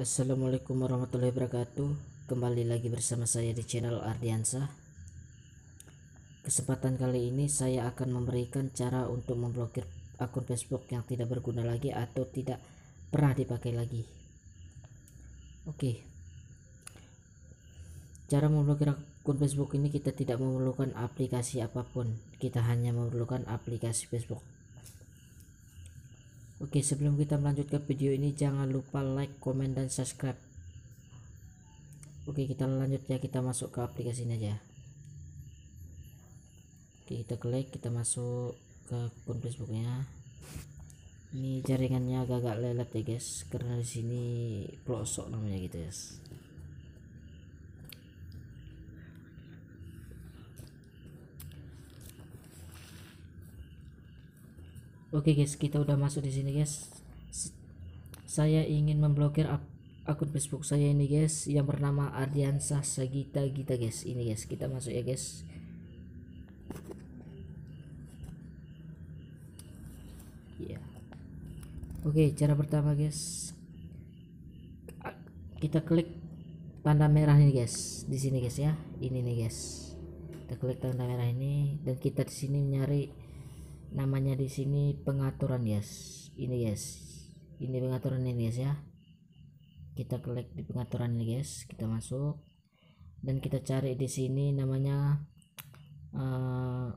Assalamualaikum warahmatullahi wabarakatuh Kembali lagi bersama saya di channel Ardiansa Kesempatan kali ini saya akan memberikan cara untuk memblokir akun Facebook yang tidak berguna lagi atau tidak pernah dipakai lagi Oke Cara memblokir akun Facebook ini kita tidak memerlukan aplikasi apapun Kita hanya memerlukan aplikasi Facebook Oke, sebelum kita melanjutkan video ini jangan lupa like, komen dan subscribe. Oke, kita lanjut ya, kita masuk ke aplikasi ini aja. Oke, kita klik, kita masuk ke akun Facebooknya. Ini jaringannya agak-agak lelet ya, guys, karena di sini pelosok namanya gitu, guys. Oke guys, kita udah masuk di sini guys. Saya ingin memblokir akun Facebook saya ini guys yang bernama Ardiansa Sagita Gita guys. Ini guys, kita masuk ya guys. Ya. Yeah. Oke, cara pertama guys. Kita klik tanda merah ini guys. Di sini guys ya. Ini nih guys. Kita klik tanda merah ini dan kita di sini nyari namanya di sini pengaturan yes ini yes ini pengaturan ini guys ya kita klik di pengaturan ini guys kita masuk dan kita cari di sini namanya uh,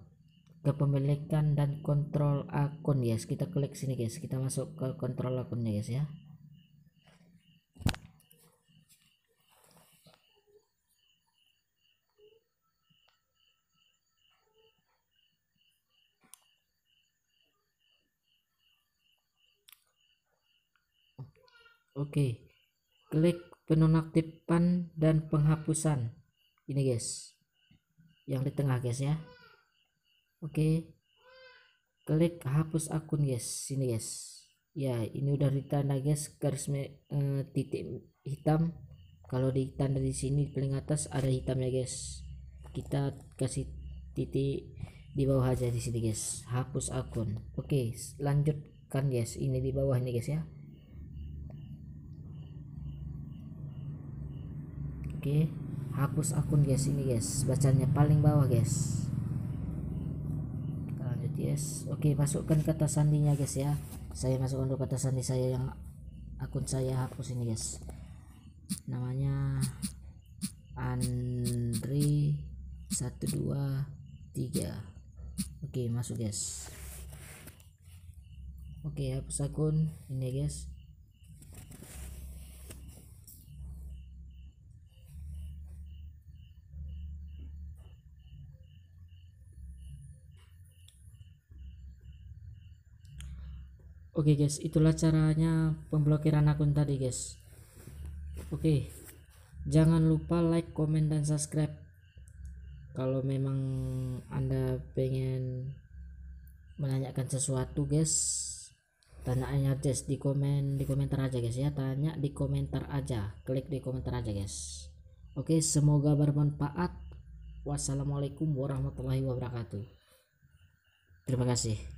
kepemilikan dan kontrol akun yes kita klik sini guys kita masuk ke kontrol akunnya guys ya Oke, klik penonaktifan dan penghapusan. Ini guys, yang di tengah guys ya. Oke, klik hapus akun guys. Sini guys. Ya, ini udah ditanda guys garis eh, titik hitam. Kalau ditanda di sini paling atas ada hitam ya guys. Kita kasih titik di bawah aja di sini guys. Hapus akun. Oke, lanjutkan guys. Ini di bawah ini guys ya. okay. hapus akun guys ini guys bacanya paling bawah guys kita lanjut yes oke okay, masukkan kata sandinya guys ya saya masukkan untuk kata sandi saya yang akun saya hapus ini guys namanya Andri tiga. oke okay, masuk guys oke okay, hapus akun ini guys Oke okay guys, itulah caranya pemblokiran akun tadi guys. Oke. Okay. Jangan lupa like, komen dan subscribe. Kalau memang Anda pengen menanyakan sesuatu guys, tanya aja guys di komen di komentar aja guys ya, tanya di komentar aja. Klik di komentar aja guys. Oke, okay, semoga bermanfaat. Wassalamualaikum warahmatullahi wabarakatuh. Terima kasih.